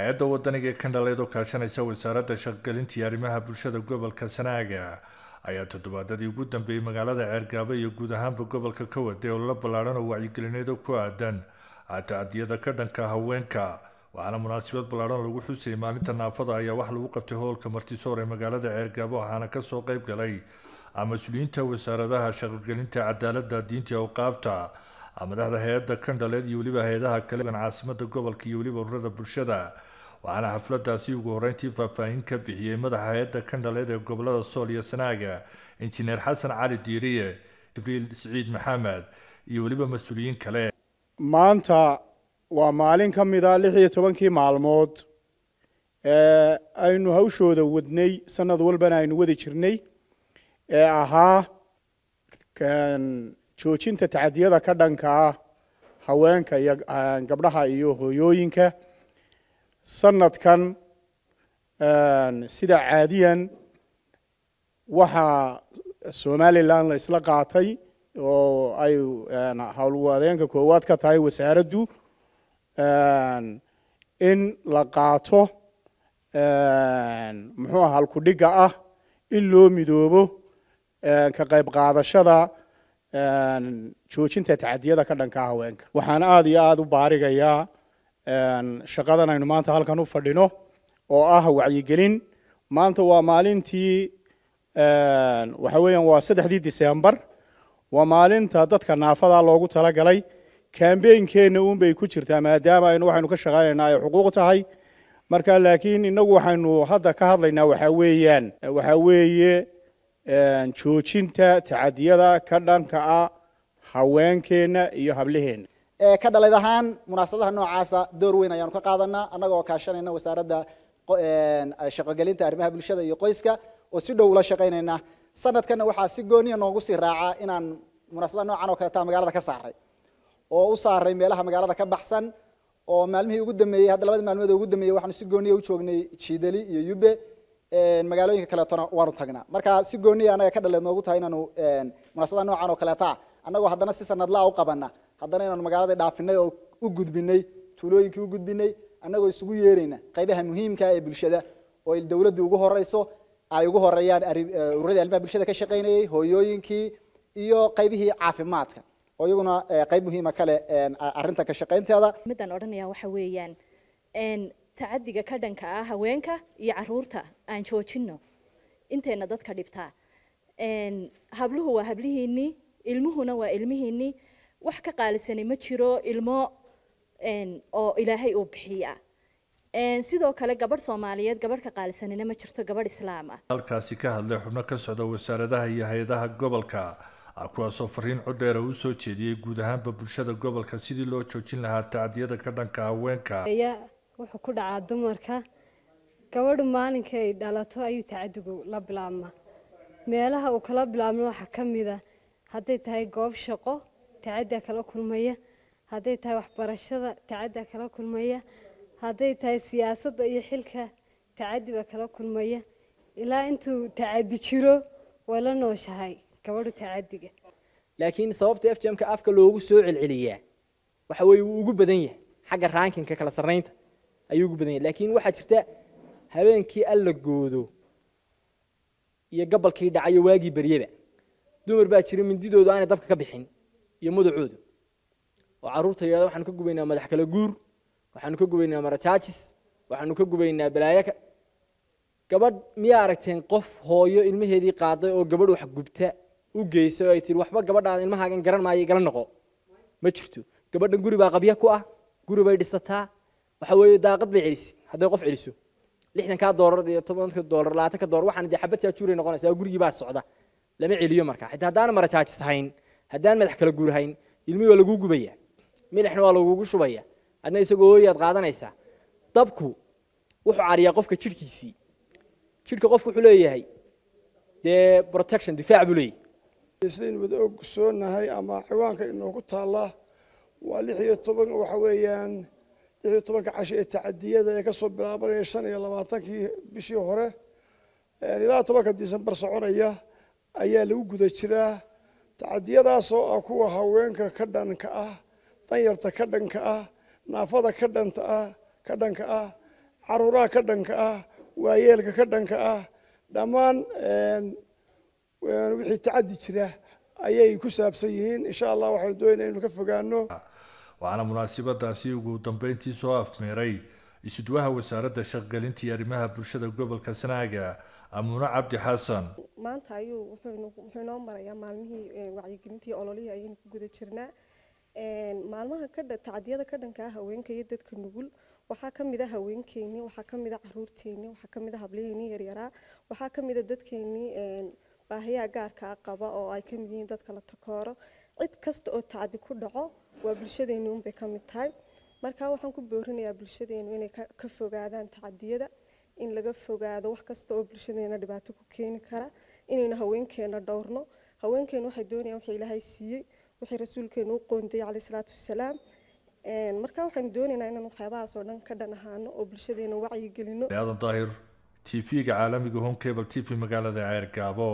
hay-adda wadaniga kandhaleed oo kaashanaysa wasaaradda shaqgelintii arrimaha bulshada gobolka sanaaga ayaa toddobaadadii ugu dambeeyey magaalada ceergaabo iyo guud ahaanba gobolka ka waday ololo ballaaran oo wacyigelineed oo ku aadan tacadiyada ka dhanka haweenka waxaana munaasibad ballaaran lagu xusayay maalinta naafada ayaa wax lagu qabtay howlka martisoor ee magaalada ceergaabo waxaana ka soo qayb galay a mas-uuliyiinta wasaaradaha shaqogelinta cadaaladda diinta awqaabta madaxda hay-adda kandhaleed iyo weliba hay-adaha kale caasimada gobolka iyo weliba ururada bulshada waxaana xafladaasi ugu horeyntii faahfaahin ka bixiyey madaxa hay-adda kandhaleed ee gobolada sool iyo sanaaga injineer xasan cali diiriye jibriil siciid maxamed iyo weliba mas-uuliyiin kale maanta waa maalin ka mid a ah lix iyo tobankii maalmood ee aynu hawshooda wadnay sanad walbana aynu wadi jirnay ee ahaa joojinta tacadiyada ka dhanka ah haweenka iyo ah, gabdhaha iyo hoyooyinka sanadkan sida caadiyan waxaa somalilan la isla qaatay oo ay howlwadeenka koowaad ka tahay wasaaraddu in la qaato muxuu ah halkudhigga ah in loo midoobo ka qayb qaadashada joojinta tacadiyada ka dhanka haweenka waxaan aada iyo aada u baarigayaa shaqadan aynu maanta halkan u fadhino oo ah wacyigelin maanta waa maalintii waxa weeyaan waa saddexdii disembar waa maalinta dadka naafadaa loogu talagalay kambeynkeenna uunbay ku jirtaa maadaama aynu waxaynu ka shaqaynaynaa ay xuquuq tahay marka laakiin innagu waxaynu hadda ka hadlaynaa waxaa weeyaan waxaa weeye joojinta tacadiyada ka dhanka ah haweenkeenna iyo hablaheenna ka dhalayd ahaan munaasabadaha noocaasa door weyn ayaanu ka qaadanaa annagoo kaashanayna wasaaradda shaqogelinta arrimaha bulshada iyo qoyska oo si dhow ula shaqaynayna sanadkana waxaa si gooniya noogu sii raaca inaan munaasabada noocan oo kaleetaa magaalada ka saaray oo u saaray meelaha magaalada ka baxsan oo maalmihii ugu dambeeyey hadda labada maalmood ugu dambeeyey waxaanu si gooniya u joognay jiidali iyo yube magaalooyinka kaleetona waanu tagnaa marka si gooniya anaga ah ka dhaleed noogu tahay inaanu munaasabada noocan oo kaleeta ah. annagoo haddana si sanadlaa u qabana haddana inaanu magaalada dhaafinay oo u gudbinay tuulooyinkii u gudbinay annagoo isugu yeerayna qaybaha muhiimka ah ee bulshada oo dawladdu ugu horeyso ay ugu horeeyaan ururadii arrimaha bulshada ka shaqaynayay hooyooyinkii iyo qaybihii caafimaadka oo iyaguna qayb muhiima kale arrintan ka shaqaynteeda midaan odhanaya waxa weeyaan tacadiga ka dhanka ah haweenka iyo caruurta aan joojino inteena dadka dhibtaa habluhu waa hablihiinii ilmuhuna waa ilmihiinii wax ka qaalisani ma jiro ilmo oo ilaahay uu bixiya sidoo kale gabadh soomaaliyeed gabadh ka qaalisanina ma jirto gabadh islaam ah halkaasi ka hadlay xubno ka socda wasaaradaha iyo hay-adaha gobolka ah, kuwaasoo fariin codheera u soo jeediyey guud ahaanba bulshada gobolka sidii loo joojin lahaa tacadiyada ka dhanka haweenka wuxuu ku dhacaa dumarka gabadhu maalinka ay dhalato ayuu tacadigu la bilaabmaa meelaha uu kala bilaabno waxaa ka mid a hadday tahay goob shaqo tacadaa kala kulmaya hadday tahay waxbarashada tacadaa kala kulmaya hadday tahay siyaasadda iyo xilka tacadi baa kala kulmaya ilaa intuu tacadi jiro way la nooshahay gabadhu tacadiga laakiin sababta f jmka afka loogu soo celceliyaa waxa weeye wuu ugu badan yahay xagga rankinka kala sarraynta ayuu ugu badan yahy lakiin waxaa jirta habeenkii alla goodo iyo gabalkii dhacayo waagii beryaba dumar baa jira mindidoodu aanay dabka ka bixin iyo mudacoodu oo carruurta yidhahda waxaanu ka gubaynaa madax kala guur waxaanu ka gubaynaa marajaajis waxaanu ka gubaynaa balaayaka gabadh miyaa aragteen qof hooyo ilmaheedii qaaday oo gabadh wax gubta u geysa oo ay tihi waxba gabadhaan ilmahaagan garan maayo igala noqo ma jirto gabadhan guri baa qabya ku ah guri bay dhisataa وحوي داقد بعريس هذا وقف عريسه لحنا كا دور دي تمن كا دور لا تك دور واحد دي حبتي أشوري نقول نسوي جوري بعد صعدة لما عليو مركا حتى هذا أنا مرة تاج سهين هذا أنا ملحق الجور هين يلمي ولا جوجو بيا مين إحنا ولا جوجو شو بيا أنا يسوي هو يتغادى نيسا طبكو وح عريا قف كشركي سي شركة قف حلوية هاي ده بروتكشن دفاع بلوي يسين بدأوا كسرنا هاي أما حيوان كإنه قط الله والحيه طبعا وحويان يعني iyo tobanka casho ee tacadiyada ee kasoo bilaabanaya shan iyo labaatankii bishii hore ilaa tobanka disembar soconaya ayaa lagu guda jiraa tacadiyadaasoo ah kuwa haweenka ka dhanka ah danyarta ka dhanka ah naafada ka dhanta ah ka dhanka ah caruuraha ka dhanka ah waayeelka ka dhanka ah dhammaan wixii tacadi jira ayay ku saabsan yihiin insha allah waxaanu doonayna inu ka fogaano waxaana munaasibadaasi ugu dambeyntii soo afmeeray isudwaha wasaaradda shaqgelintii arrimaha bulshada gobolka sanaaga amuuno cabdi xasan maanta ayuu wuxuu inoo marayaa maalmihii wacyigelintii ololihii ayaynu ku guda jirnaa maalmaha tacdiyada ka dhanka ah haweenka iyo dadka nugul waxaa kamid a haweenkeennii waxaa kamid a caruurteennii waxaa kamid a hablaheennii yaryaraa waxaa kamid a dadkeennii baahiyaha gaarka a qaba oo ay kamid yihiin dadka la takooro cid kasta oo tacdi ku dhaco waa bulshadeenu unbay ka mid tahay markaa waxaan ku boorinayaa bulshadeenu inay ka fogaadaan tacadiyada in laga fogaado wax kasta oo bulshadeena dhibaato ku keeni kara inaynu haweenkeena dhowrno haweenkeenu waxay doonayaan waxay ilaahay siiyey waxay rasuulkeenu u qoondayey calayhi salaatu wasalaam marka waxaanu doonaynaa inaan waxyaabahaas oo dhan ka dhan ahaano oo bulshadeena wacyi aadan daahir t v-ga caalamiga home cable t v magaalada ceergaabo